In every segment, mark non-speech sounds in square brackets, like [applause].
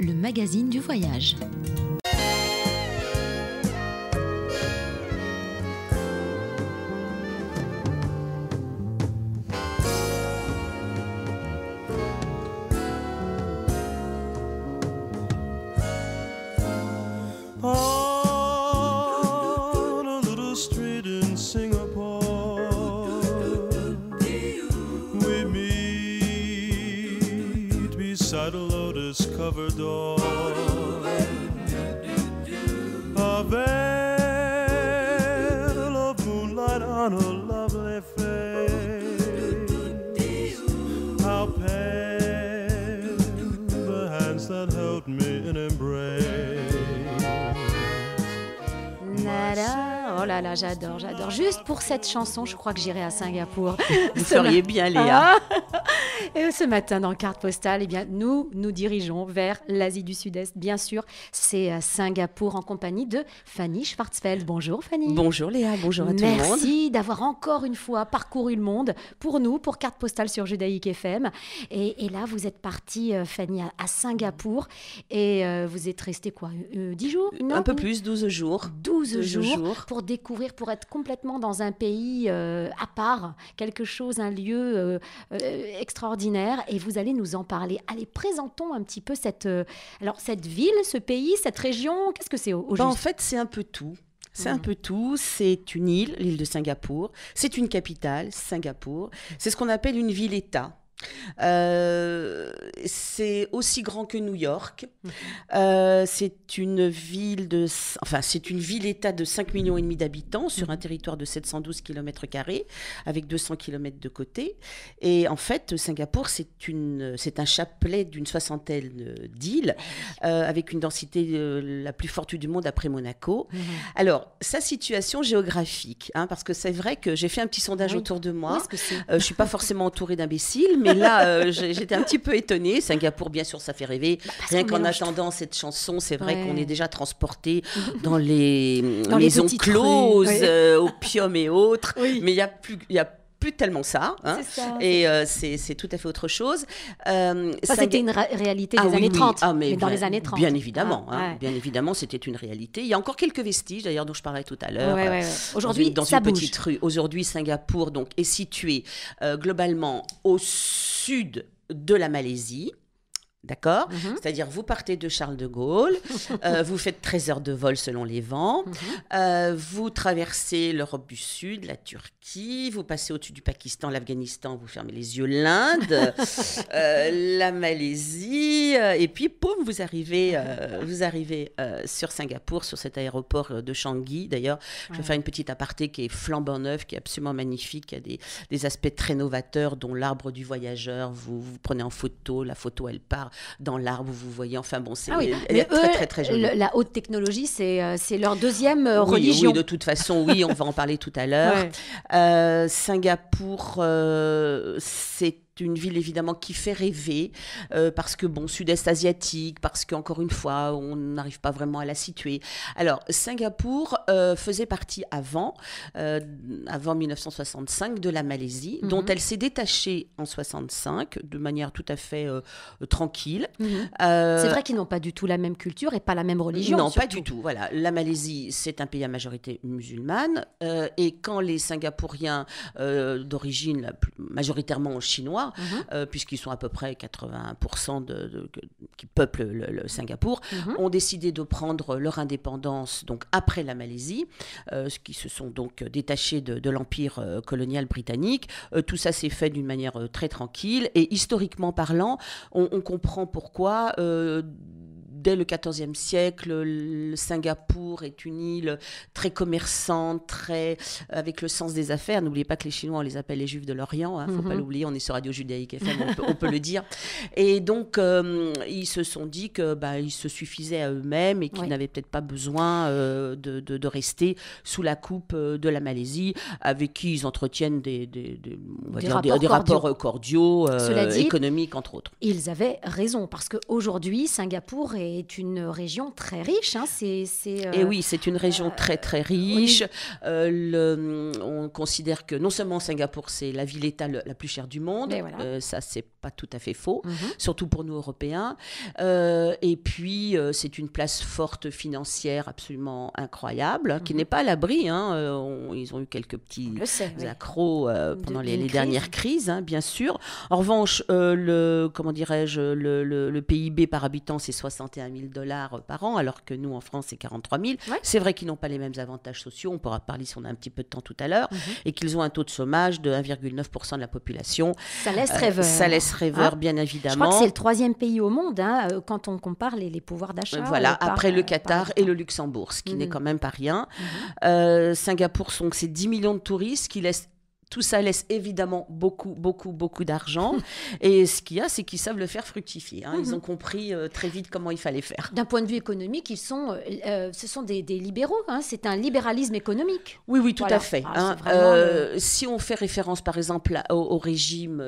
le magazine du voyage. Oh là là, j'adore, j'adore. Juste pour cette chanson, je crois que j'irai à Singapour. Vous seriez bien, Léa. Ah. Et ce matin, dans Carte Postale, eh bien, nous nous dirigeons vers l'Asie du Sud-Est, bien sûr. C'est à euh, Singapour en compagnie de Fanny Schwarzfeld. Bonjour Fanny. Bonjour Léa, bonjour à tout le monde. Merci d'avoir encore une fois parcouru le monde pour nous, pour Carte Postale sur Judaïque FM. Et, là, vous êtes partie, euh, Fanny, à, Singapour. Et euh, vous êtes restée quoi 10 jours Un peu plus, 12 jours. 12, jours, pour découvrir, pour être complètement dans un pays à part, quelque chose, un lieu extraordinaire et vous allez nous en parler. Allez, présentons un petit peu cette, euh, alors, cette ville, ce pays, cette région. Qu'est-ce que c'est au, ben, En fait, c'est un peu tout. C'est un hmm. peu tout. C'est une île, l'île de Singapour. C'est une capitale, Singapour. C'est ce qu'on appelle une ville-État. Euh, c'est aussi grand que New York. Mhm. Euh, c'est une ville de, enfin, c'est une ville-état de 5 millions et demi d'habitants sur un mhm. territoire de 712 km avec 200 km de côté. Et en fait, Singapour, c'est une, c'est un chapelet d'une soixantaine euh, d'îles ah, avec une densité la plus forte du monde après Monaco. Mhm. Alors, sa situation géographique, hein, parce que c'est vrai que j'ai fait un petit sondage autour de moi. que je suis pas forcément entourée d'imbéciles, mais [laughs] Et là, euh, j'étais un petit peu étonnée. Singapour, bien sûr, ça fait rêver. Bah, Rien qu'en attendant cette chanson, c'est vrai qu'on est déjà transporté [laughs] dans les maisons closes, opium euh, et autres. Mais il n'y a, plus, y a plus tellement ça. Hein. et euh, c'est tout à fait autre chose. Euh, ça, c'était une réalité ah des années 30. Ah, mais, dans les années 30. Bien évidemment. Ah, hein. Bien évidemment, c'était une réalité. Il y a encore quelques vestiges, d'ailleurs, dont je parlais tout à l'heure. Euh, Aujourd'hui, dans une petite rue. Aujourd'hui, Singapour donc, est situé globalement au sud de la Malaisie. D'accord mm-hmm. C'est-à-dire, vous partez de Charles de Gaulle, [laughs] euh, vous faites 13 heures de vol selon les vents, mm-hmm. euh, vous traversez l'Europe du Sud, la Turquie, vous passez au-dessus du Pakistan, l'Afghanistan, vous fermez les yeux, l'Inde, [laughs] euh, la Malaisie, et puis, poum, vous arrivez, vous arrivez sur Singapour, sur cet aéroport de Changi. D'ailleurs, je vais faire une petite aparté qui est flambant neuf, qui est absolument magnifique, qui a des, des aspects très novateurs, dont l'arbre du voyageur, vous, vous prenez en photo, la photo, elle part dans l'arbre, vous voyez. Enfin bon, c'est ah très, très, très, joli. la haute technologie, c'est euh, leur deuxième euh, religion. Oui, de toute façon, oui, on va en parler tout à l'heure. [laughs] Euh, Singapour, c'est une ville évidemment qui fait rêver, euh, parce que bon, sud-est asiatique, parce qu'encore une fois, on n'arrive pas vraiment à la situer. Alors, Singapour euh, faisait partie avant, euh, avant 1965, de la Malaisie, mhm. dont elle s'est détachée en 65 de manière tout à fait tranquille. Mhm. c'est vrai qu'ils n'ont pas du tout la même culture et pas la même religion. Non, pas du tout. Voilà, la Malaisie, c'est un pays à majorité musulmane, et quand les Singapouriens d'origine majoritairement chinois Mhm. Euh, puisqu'ils sont à peu près 80% de, qui peuplent le, Singapour, mhm. ont décidé de prendre leur indépendance donc après la Malaisie, euh, ce qui se sont donc euh, détachés de, l'empire colonial britannique. tout ça s'est fait d'une manière très tranquille et historiquement parlant, on comprend pourquoi dès le XIVe siècle, le Singapour est une île très commerçante, très avec le sens des affaires. N'oubliez pas que les Chinois, on les appelle les Juifs de l'Orient. Hein, faut pas mhm. l'oublier. On est sur Radio Judaïque FM, on, peut, le dire. Et donc, euh, ils se sont dit que bah, ils se suffisaient à eux-mêmes et qu'ils n'avaient peut-être pas besoin euh, de, rester sous la coupe euh, de la Malaisie, avec qui ils entretiennent des, rapports, cordiaux, économiques entre autres. Ils avaient raison parce qu'aujourd'hui, Singapour est est une région très riche. Hein. c'est, Et euh, oui, c'est une région euh, très très riche. Euh, on considère que non seulement Singapour, c'est la ville-État la plus chère du monde, ça c'est pas tout à fait faux, mhm. surtout pour nous Européens. Euh, et puis, euh, c'est une place forte financière absolument incroyable, qui mhm. n'est pas à l'abri. Hein. Euh, ils ont eu quelques petits accros pendant les, dernières crises, hein, bien sûr. En revanche, le, comment dirais-je, le, PIB par habitant, c'est 61 000 dollars par an, alors que nous, en France, c'est 43 000. C'est vrai qu'ils n'ont pas les mêmes avantages sociaux, on pourra parler si on a un petit peu de temps tout à l'heure, mhm. et qu'ils ont un taux de chômage de 1,9% de la population. Ça laisse rêveur. Ça laisse ah. bien évidemment. Je crois que c'est le troisième pays au monde hein, euh, quand on compare les, pouvoirs d'achat. Euh, voilà, après le euh, Qatar et le Luxembourg, ce qui n'est mm. quand même pas rien. Mm-hmm. Singapour, c'est 10 millions de touristes qui laissent tout ça laisse évidemment beaucoup, beaucoup, beaucoup d'argent. Hmm. et ce qu'il y a, c'est qu'ils savent le faire fructifier. Hein. Ils hmm. ont compris euh, très vite comment il fallait faire. D'un point de vue économique, ils sont, euh, euh, ce sont des, libéraux. Hein. C'est un libéralisme économique. Oui, oui, tout à fait. Ah, hein. Si on fait référence, par exemple, au, régime,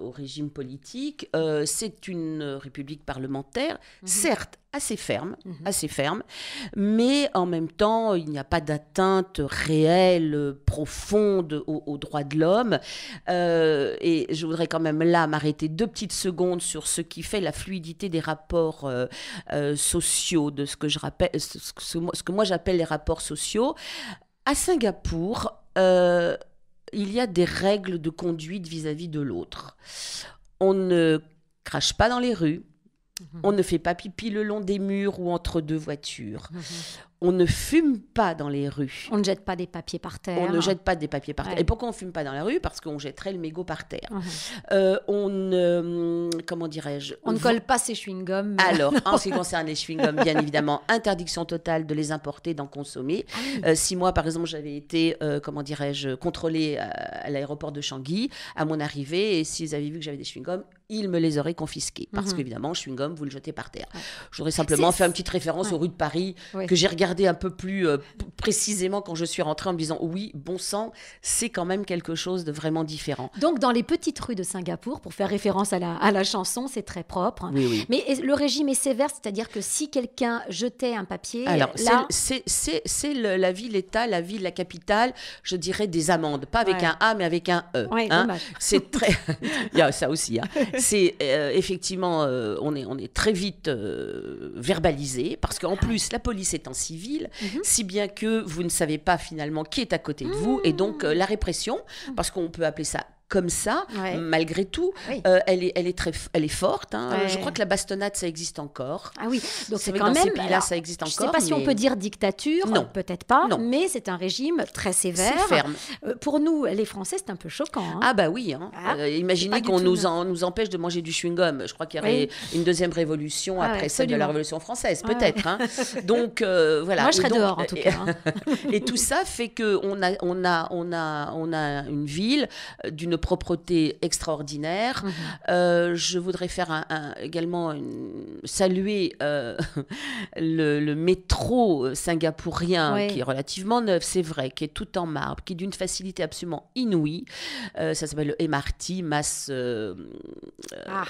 au régime politique, c'est une république parlementaire, hmm. certes assez ferme, mhm. assez ferme, mais en même temps, il n'y a pas d'atteinte réelle, euh, profonde aux, droits de l'homme. Euh, et je voudrais quand même là m'arrêter deux petites secondes sur ce qui fait la fluidité des rapports euh, sociaux, de ce que, je rappelle, ce, que moi j'appelle les rapports sociaux. À Singapour, il y a des règles de conduite vis à -vis de l'autre. On ne crache pas dans les rues on ne fait pas pipi le long des murs ou entre deux voitures. [laughs] on ne fume pas dans les rues. On ne jette pas des papiers par terre. On ne jette pas des papiers par terre. Et pourquoi on ne fume pas dans la rue Parce qu'on jetterait le mégot par terre. Euh, on euh, comment dirais-je On, ne colle pas ses chewing-gums. Alors, [laughs] en ce qui concerne les chewing-gums, bien évidemment, interdiction totale de les importer, d'en consommer. Ah euh, six mois, si moi, par exemple, j'avais été comment dirais-je contrôlée à, l'aéroport de Changui à mon arrivée, et s'ils avaient vu que j'avais des chewing-gums, ils me les auraient confisqués parce mhm. qu'évidemment, chewing-gum, vous le jetez par terre. J'aurais simplement fait une petite référence aux rues de Paris que j'ai regardé un peu plus euh, précisément quand je suis rentrée en me disant oui, bon sang, c'est quand même quelque chose de vraiment différent. Donc dans les petites rues de Singapour, pour faire référence à la, à la chanson, c'est très propre. Mais le régime est sévère, c'est-à-dire que si quelqu'un jetait un papier, alors là... c'est la ville l'état la ville, la capitale, je dirais des amendes, pas avec un A mais avec un E. Hein. [laughs] C'est très, [laughs] il y a ça aussi. Hein. C'est euh, effectivement, euh, on est on est très vite verbalisé parce qu'en ah plus la police est en signe Mhm. si bien que vous ne savez pas finalement qui est à côté de vous, et donc mmh. euh, la répression, parce qu'on peut appeler ça comme ça, malgré tout. Euh, elle, est, elle, est très, elle est forte. Hein. Je crois que la bastonnade, ça existe encore. Ah oui, donc c'est quand même. là ça existe encore. Je ne sais pas si on peut dire dictature, non. peut-être pas, non. mais c'est un régime très sévère. ferme. Euh, pour nous, les Français, c'est un peu choquant. Hein. Ah bah oui. Hein. Ah, euh, imaginez qu'on nous, nous empêche de manger du chewing-gum. Je crois qu'il y aurait une deuxième révolution ah après celle de la Révolution française, ah peut-être. [laughs] donc voilà. Moi, je serais dehors en tout cas. [laughs] et tout ça fait qu'on a, on a, on a, on a une ville d'une propreté extraordinaire. Mhm. Euh, je voudrais faire un, également saluer euh, [laughs] le, métro euh, singapourien qui est relativement neuf, c'est vrai, qui est tout en marbre, qui est d'une facilité absolument inouïe. ça s'appelle le MRT, masse. Ah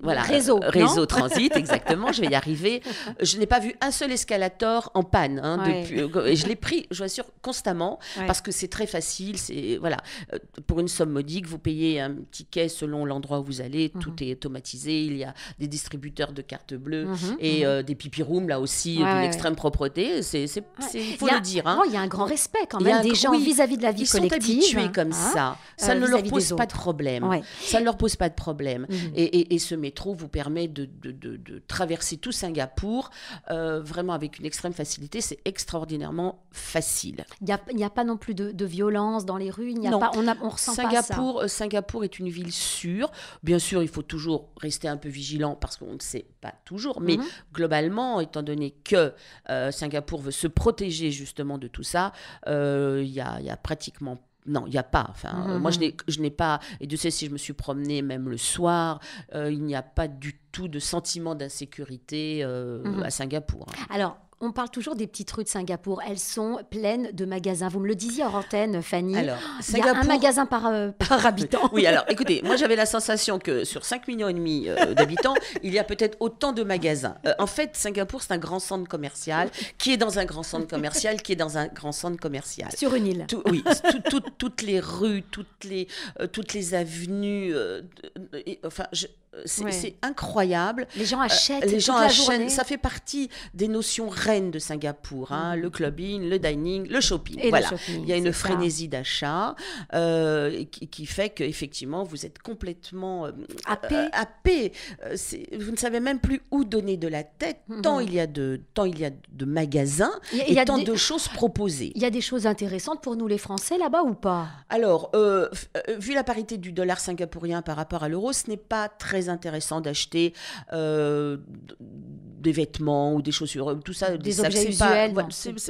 voilà, réseau, réseau transit, exactement. je vais y arriver. Je n'ai pas vu un seul escalator en panne. Hein, depuis, euh, et je l'ai pris, je vous assure, constamment, parce que c'est très facile. C'est voilà, euh, pour une somme modique, vous payez un ticket selon l'endroit où vous allez. Mhm. Tout est automatisé. Il y a des distributeurs de cartes bleues mhm, et mhm. Euh, des pipi rooms là aussi d'une extrême propreté. C'est, faut le dire. Hein. Oh, il y a un grand respect quand même des gens vis-à-vis de la vie collective. Ils sont habitués comme hein, ça. Ça ne leur pose pas de problème. Ça ne leur pose pas de problème. Et, et, et métro vous permet de, traverser tout Singapour euh, vraiment avec une extrême facilité. C'est extraordinairement facile. Il n'y a, pas non plus de, violence dans les rues. pas, on, on ressent Singapour, ça. Euh, Singapour est une ville sûre. Bien sûr, il faut toujours rester un peu vigilant parce qu'on ne sait pas toujours. Mais mhm. globalement, étant donné que euh, Singapour veut se protéger justement de tout ça, il n'y a, y a pratiquement non, il n'y a pas. Enfin, mhm, moi, mhm. je n'ai pas. Et de sais si je me suis promenée même le soir, euh, il n'y a pas du tout de sentiment d'insécurité euh, mhm. à Singapour. Hein. Alors, on parle toujours des petites rues de Singapour. Elles sont pleines de magasins. Vous me le disiez en antenne, Fanny. Alors, Il y a un magasin par, euh, [laughs] par habitant. oui, alors écoutez, moi j'avais la sensation que sur 5 millions et demi euh, d'habitants, [laughs] il y a peut-être autant de magasins. Euh, en fait, Singapour, c'est un grand centre commercial qui est dans un grand centre commercial qui est dans un grand centre commercial. Sur une île. oui, toutes les rues, toutes les, toutes les avenues. enfin, je, c'est incroyable. Les gens euh, achètent. les gens achètent. Ça fait partie des notions reines de Singapour. Hein, mm. Le clubbing, le dining, le shopping. Il y a une frénésie d'achat euh, qui, fait qu'effectivement, vous êtes complètement euh, à happé. vous ne savez même plus où donner de la tête, mm-hmm. tant, il y a de, magasins et tant de choses proposées. Il y a des choses intéressantes pour nous les Français là-bas ou pas Alors, vu la parité du dollar singapourien par rapport à l'euro, ce n'est pas très intéressant d'acheter euh, des vêtements ou des chaussures, tout ça. Des, objets usuels.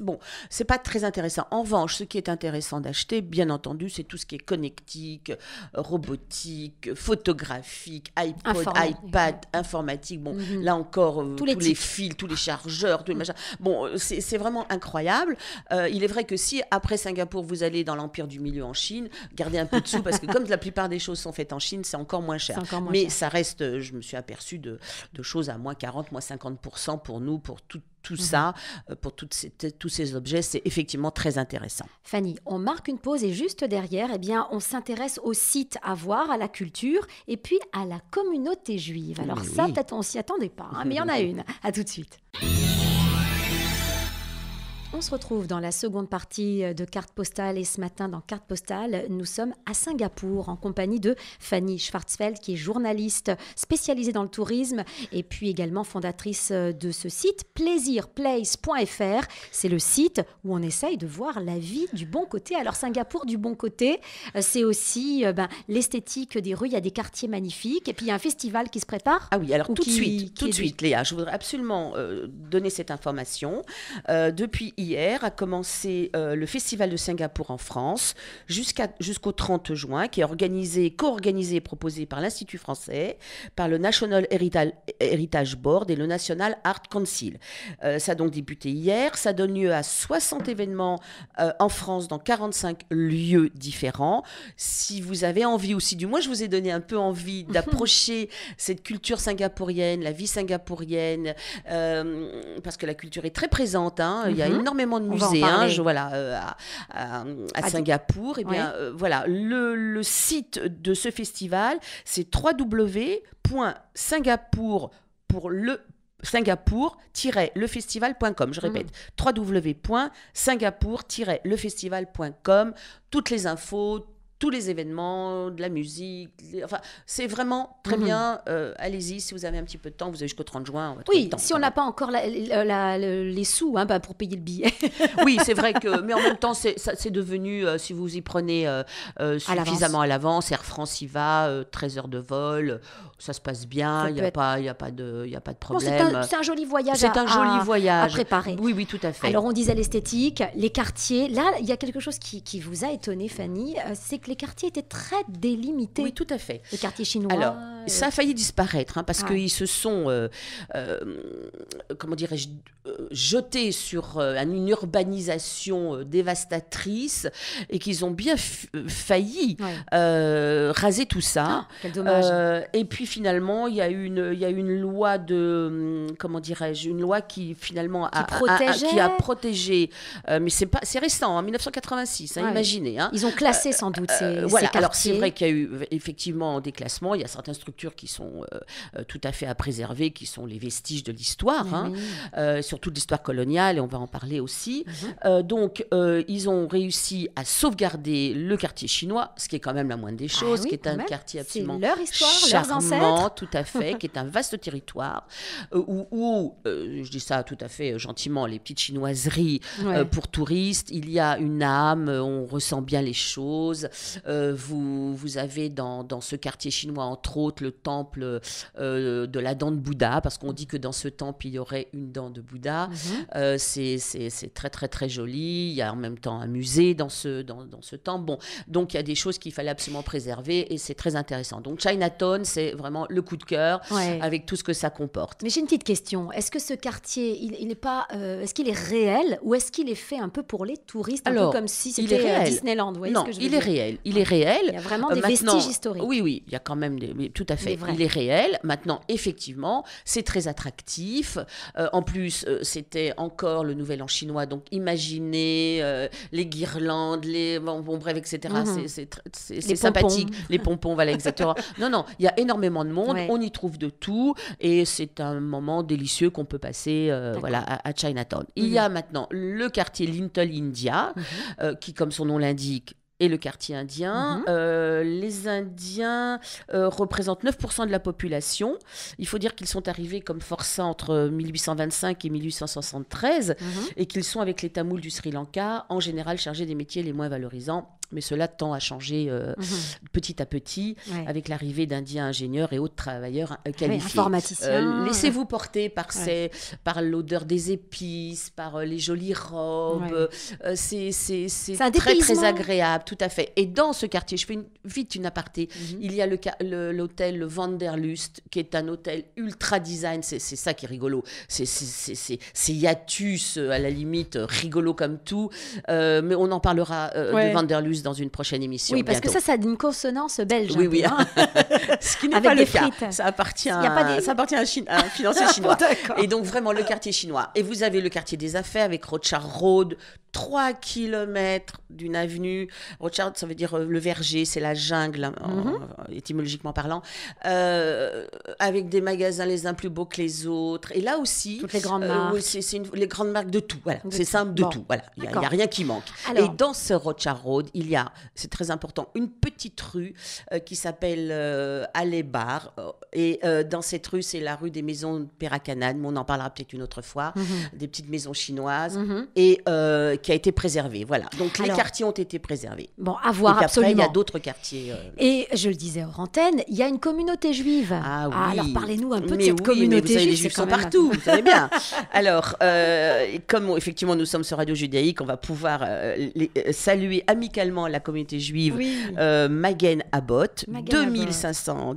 bon, c'est pas très intéressant. En revanche, ce qui est intéressant d'acheter, bien entendu, c'est tout ce qui est connectique, euh, robotique, photographique, iPod, iPad, informatique. Bon, mhm. là encore, euh, tous, les, fils, tous les chargeurs, tous les mm. machins. Bon, c'est vraiment incroyable. il est vrai que si après Singapour, vous allez dans l'empire du milieu en Chine, gardez un peu de sous parce que comme la plupart des choses sont faites en Chine, c'est encore moins cher. Mais ça euh, je me suis aperçue de, choses à moins 40, moins 50% pour nous, pour tout, mhm. ça, euh, pour toutes tous ces objets, c'est effectivement très intéressant. Fanny, on marque une pause et juste derrière, eh bien, on s'intéresse au site à voir, à la culture et puis à la communauté juive. Alors ça, peut-être on s'y attendait pas, hein, mais il y en a [laughs] une. À tout de suite. On se retrouve dans la seconde partie euh, de Carte Postale et ce matin dans Carte Postale, nous sommes à Singapour en compagnie de Fanny Schwarzfeld qui est journaliste spécialisée dans le tourisme et puis également fondatrice euh, de ce site plaisirplace.fr. C'est le site où on essaye de voir la vie du bon côté. Alors Singapour du bon côté, euh, c'est aussi ben, l'esthétique des rues, il y a des quartiers magnifiques et puis il y a un festival qui se prépare. Ah oui, alors tout de suite, tout de suite Léa, je voudrais absolument donner cette information. depuis hier a commencé euh, le Festival de Singapour en France jusqu'au 30 juin, qui est organisé, co-organisé et proposé par l'Institut français, par le National Heritage, Board et le National Art Council. Euh, ça a donc débuté hier. Ça donne lieu à 60 événements euh, en France dans 45 lieux différents. Si vous avez envie aussi, du moins, je vous ai donné un peu envie [laughs] d'approcher cette culture singapourienne, la vie singapourienne, parce que la culture est très présente. Hein, il y a mhm énormément de musées. voilà, euh, à, Singapour, et eh bien euh, voilà, le, site de ce festival, c'est www.singapour pour le singapour-lefestival.com. Je mhm. répète, mmh. www.singapour-lefestival.com. Toutes les infos, tous les événements, de la musique. Enfin, c'est vraiment très mhm. bien. Euh, allez-y, si vous avez un petit peu de temps, vous avez jusqu'au 30 juin. oui, si on n'a pas encore les sous hein, bah, pour payer le billet. [laughs] oui, c'est vrai que. [laughs] Mais en même temps, c'est devenu, euh, si vous y prenez euh, suffisamment à l'avance, Air France y va, 13 heures de vol, ça se passe bien, il n'y a, pas, y a, pas de, a pas de problème. c'est un, joli voyage. C'est un joli à, voyage. À préparer. Oui, oui, tout à fait. Alors, on disait l'esthétique, les quartiers. Là, il y a quelque chose qui, qui vous a étonné, Fanny, c'est que les quartiers étaient très délimités. Oui, tout à fait. Le quartiers chinois. Alors, euh, ça a failli disparaître hein, parce ah. qu'ils se sont, euh, euh, comment dirais-je, jetés sur une urbanisation dévastatrice et qu'ils ont bien failli raser tout ça. Ah, quel dommage. et puis finalement, il y a une, il une loi de, hum, comment dirais-je, une loi qui finalement a, qui a protégé, mais c'est pas, récent, hein, en 1986. Hein, imaginez. Ils ont classé sans doute. Euh, Alors c'est vrai qu'il y a eu effectivement des classements. Il y a certaines structures qui sont euh, euh, tout à fait à préserver, qui sont les vestiges de l'histoire, hein, surtout de l'histoire coloniale, et on va en parler aussi. Mm-hmm. donc ils ont réussi à sauvegarder le quartier chinois, ce qui est quand même la moindre des ah choses, qui est un quartier absolument leur histoire, charmant, tout à fait, qui est un vaste territoire où, je dis ça tout à fait gentiment, les petites chinoiseries pour touristes, il y a une âme, on ressent bien les choses, euh, vous, vous avez dans, ce quartier chinois, entre autres, le temple euh, de la dent de Bouddha, parce qu'on dit que dans ce temple, il y aurait une dent de Bouddha. Mhm. Euh, c'est très, très, très joli. Il y a en même temps un musée dans ce, dans, ce temple. Bon, donc il y a des choses qu'il fallait absolument préserver et c'est très intéressant. Donc Chinatown, c'est vraiment le coup de cœur avec tout ce que ça comporte. Mais j'ai une petite question. Est-ce que ce quartier, il, il est pas, est-ce qu'il est réel ou est-ce qu'il est fait un peu pour les touristes, un peu comme si c'était Disneyland Non, il est réel. Il est réel. Il y a vraiment euh, des vestiges historiques. Oui, oui, il y a quand même des. Tout à fait. Il est réel. Maintenant, effectivement, c'est très attractif. Euh, en plus, euh, c'était encore le Nouvel An chinois. Donc, imaginez les guirlandes, les. Bon, bref, etc. Mhm. C'est sympathique. Les pompons, voilà, exactement. [laughs] non, non, il y a énormément de monde. On y trouve de tout. Et c'est un moment délicieux qu'on peut passer voilà, à, Chinatown. Il y mhm. a maintenant le quartier Little India, mhm. qui, comme son nom l'indique, et le quartier indien. Mhm. Euh, les Indiens euh, représentent 9% de la population. Il faut dire qu'ils sont arrivés comme forçats entre 1825 et 1873 mhm. et qu'ils sont avec les Tamouls du Sri Lanka en général chargés des métiers les moins valorisants mais cela tend à changer euh, mhm. petit à petit avec l'arrivée d'Indiens ingénieurs et autres travailleurs euh, ah qualifiés. Euh, laissez-vous porter par, par l'odeur des épices, par les jolies robes. C'est très très agréable, tout à fait. Et dans ce quartier, je fais une, vite une aparté, mhm. il y a l'hôtel le Vanderlust qui est un hôtel ultra design, c'est ça qui est rigolo. C'est hiatus à la limite, rigolo comme tout, mais on en parlera de Vanderlust dans une prochaine émission. Oui, parce que ça, ça a une consonance belge. Oui, oui. Hein. [laughs] Ce qui n'est pas le cas. Ça appartient, à, ça appartient à, un financier ah, chinois. Et donc, vraiment, le quartier chinois. Et vous avez le quartier des affaires avec Rochard Road, 3 km d'une avenue. Rochard, ça veut dire euh, le verger, c'est la jungle, hein, mm-hmm. étymologiquement parlant. Euh, avec des magasins les uns plus beaux que les autres. Et là aussi. les grandes euh, marques. Oui, c'est les grandes marques de tout. Voilà. C'est simple, de tout. Voilà. Il n'y a, rien qui manque. Et dans ce Rochard Road, il il y a, c'est très important, une petite rue euh, qui s'appelle euh, euh Et euh, dans cette rue, c'est la rue des maisons de mais on en parlera peut-être une autre fois, mhm. des petites maisons chinoises, mhm. et qui a été préservée. Voilà. Donc les quartiers ont été préservés. Bon, à voir, et Après, il y a d'autres quartiers. Et je le disais hors antenne, il y a une communauté juive. Ah, oui. alors parlez-nous un peu de cette communauté juive. Les juifs sont partout, vous savez bien. [laughs] alors, comme effectivement nous sommes sur Radio Judaïque, on va pouvoir les, saluer amicalement la communauté juive euh, Magen Abbott. 2500,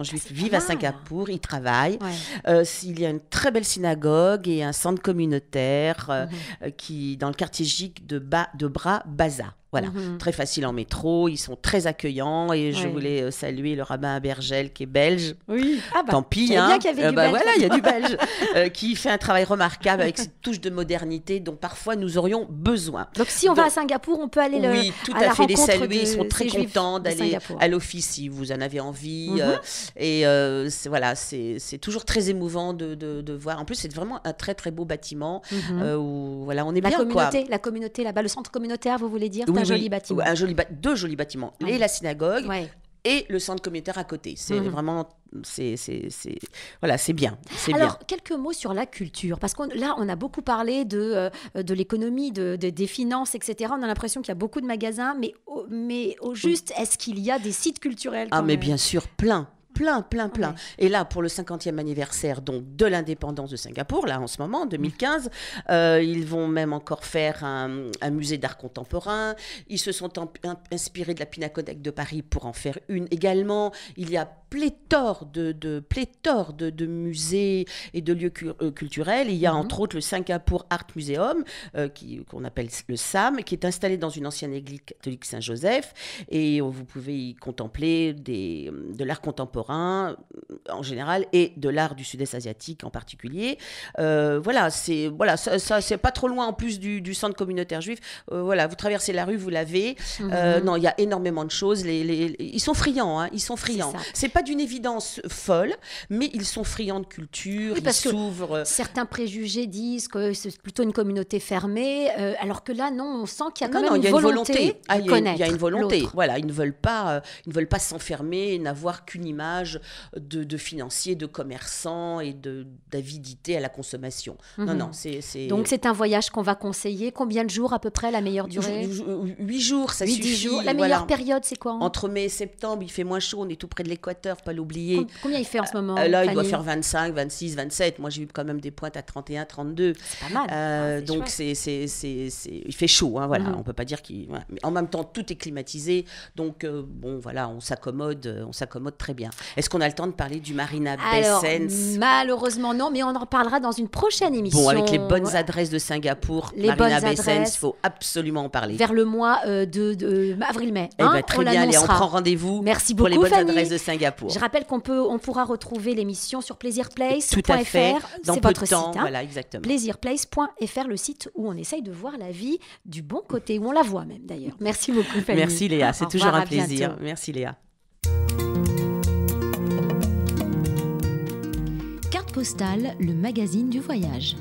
ah, juifs vivent à hein. Singapour, ils travaillent. Euh, il y a une très belle synagogue et un centre communautaire euh, mhm. qui dans le quartier chic de, bas de Bras Baza. Voilà, mhm. très facile en métro, ils sont très accueillants et je voulais euh, saluer le rabbin Bergel qui est belge. Oui, ah bah, tant pis. Hein. y Voilà, il y a du [laughs] belge euh, qui fait un travail remarquable avec cette touche de modernité dont parfois nous aurions besoin. Donc si on va à Singapour, on peut aller Oui, tout à, fait, les saluer, ils sont très contents d'aller à l'office si vous en avez envie. Mhm. Euh, et voilà, c'est toujours très émouvant de, de, voir. En plus, c'est vraiment un très très beau bâtiment mhm. où voilà, on est la bien. Communauté, quoi. La communauté là-bas, le centre communautaire, vous voulez dire joli bâtiment. deux jolis bâtiments. Et la synagogue et le centre communautaire à côté. C'est mhm. vraiment c'est voilà c'est bien alors bien. quelques mots sur la culture parce qu'on là on a beaucoup parlé de euh, de l'économie de, des finances etc on a l'impression qu'il y a beaucoup de magasins mais mais au juste est-ce qu'il y a des sites culturels ah mais bien sûr plein plein, plein, plein. Et là, pour le 50e anniversaire donc, de l'indépendance de Singapour, là en ce moment, 2015, mmh. euh, ils vont même encore faire un, musée d'art contemporain. Ils se sont inspirés de la Pinacothèque de Paris pour en faire une également. Il y a pléthore de, de de, de, musées et de lieux euh, culturels. Il y a mhm. entre autres le Singapour Art Museum, euh, qui qu'on appelle le SAM, qui est installé dans une ancienne église catholique Saint-Joseph. Et vous pouvez y contempler des, de l'art contemporain en général et de l'art du sud-est asiatique en particulier. Euh, voilà, c'est voilà, ça, c'est pas trop loin en plus du, du centre communautaire juif. voilà, vous traversez la rue, vous l'avez. Mhm. non, il y a énormément de choses. Les, ils sont friands, hein, ils sont friands. C'est pas d'une évidence folle, mais ils sont friands de culture, ils s'ouvrent. Certains préjugés disent que c'est plutôt une communauté fermée, euh, alors que là, non, on sent qu'il y a quand même une, volonté une, connaître. Il y a une volonté. Voilà, ils ne veulent pas, s'enfermer euh, ils ne veulent pas s'enfermer, n'avoir qu'une image de, de financiers, de commerçants et d'avidité à la consommation. Non, mhm. non, c'est. Donc c'est un voyage qu'on va conseiller. Combien de jours à peu près la meilleure durée Huit jours, ça 8, Jours. La meilleure période, c'est quoi hein Entre mai et septembre, il fait moins chaud, on est tout près de l'équateur pas l'oublier. Combien il fait en ce euh, moment Là, il doit faire 25, 26, 27. Moi, j'ai eu quand même des pointes à 31, 32. C'est pas mal. Euh, ah, donc, c'est, c'est, c'est, il fait chaud, hein, voilà. Mm-hmm. On peut pas dire qu'il. en même temps, tout est climatisé. Donc, euh, bon, voilà, on s'accommode, on s'accommode très bien. Est-ce qu'on a le temps de parler du Marina Alors, Malheureusement, non, mais on en reparlera dans une prochaine émission. Bon, avec les bonnes adresses de Singapour, les Marina Bessens, il faut absolument en parler. Vers le mois de, avril-mai. Eh ben, hein, très bien, allez, on prend rendez-vous. Merci beaucoup. Pour les bonnes adresses de Singapour. Je rappelle qu'on peut, on pourra retrouver l'émission sur plaisirplace.fr. C'est votre site. Hein. Plaisirplace.fr, le site où on essaye de voir la vie du bon côté, où on la voit même d'ailleurs. Merci beaucoup, Merci Léa, c'est toujours un plaisir. Merci Léa. Carte postale, le magazine du voyage.